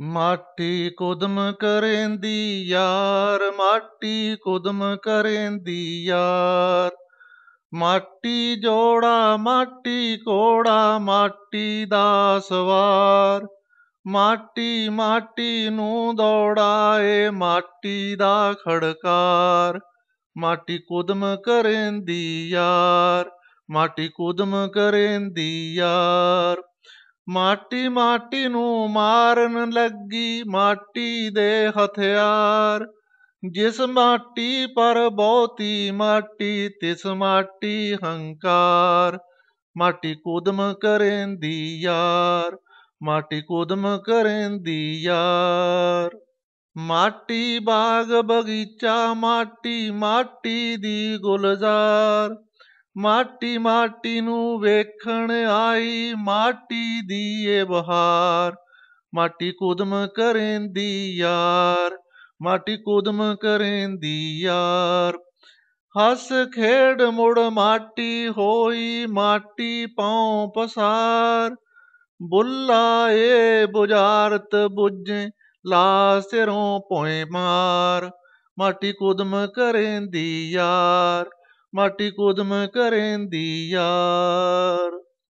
ਮਾਟੀ ਕੁਦਮ ਕਰੇਂਦੀ ਯਾਰ ਮਾਟੀ ਕੁਦਮ ਕਰੇਂਦੀ ਯਾਰ ਮਾਟੀ ਜੋੜਾ ਮਾਟੀ ਕੋੜਾ ਮਾਟੀ ਦਾ ਸਵਾਰ ਮਾਟੀ ਮਾਟੀ ਨੂੰ ਦੌੜਾਏ ਮਾਟੀ ਦਾ ਖੜਕਾਰ ਮਾਟੀ ਕੁਦਮ ਕਰੇਂਦੀ ਯਾਰ ਮਾਟੀ ਕੁਦਮ ਕਰੇਂਦੀ ਯਾਰ ਮਾਟੀ ਮਾਟੀ ਨੂੰ ਮਾਰਨ ਲੱਗੀ ਮਾਟੀ ਦੇ ਹਥਿਆਰ ਜਿਸ ਮਾਟੀ ਪਰ ਬਹੁਤੀ ਮਾਟੀ ਤਿਸ ਮਾਟੀ ਹੰਕਾਰ ਮਾਟੀ ਕੁਦਮ ਕਰੇਂਦੀ ਯਾਰ ਮਾਟੀ ਕੁਦਮ ਕਰੇਂਦੀ ਯਾਰ ਮਾਟੀ ਬਾਗ ਬਗੀਚਾ ਮਾਟੀ ਮਾਟੀ ਦੀ ਗੁਲਜ਼ਾਰ ਮਾਟੀ ਮਾਟੀ ਨੂੰ ਵੇਖਣ ਆਈ ਮਾਟੀ ਦੀ ਏ ਬਹਾਰ ਮਾਟੀ ਕੁਦਮ ਕਰੇਂਦੀ ਯਾਰ ਮਾਟੀ ਕੁਦਮ ਕਰੇਂਦੀ ਯਾਰ ਹੱਸ ਖੇਡ ਮੁੜ ਮਾਟੀ ਹੋਈ ਮਾਟੀ ਪਾਉ ਪਸਾਰ ਬੁੱਲਾ ਏ ਬੁਝਾਰਤ ਬੁੱਝੇ ਲਾ ਸਿਰੋਂ ਪੋਏ ਮਾਰ ਮਾਟੀ ਕੁਦਮ ਕਰੇਂਦੀ ਯਾਰ ਮਾਟੀ ਕੋਦਮ ਕਰੇਂਦੀ ਯਾਰ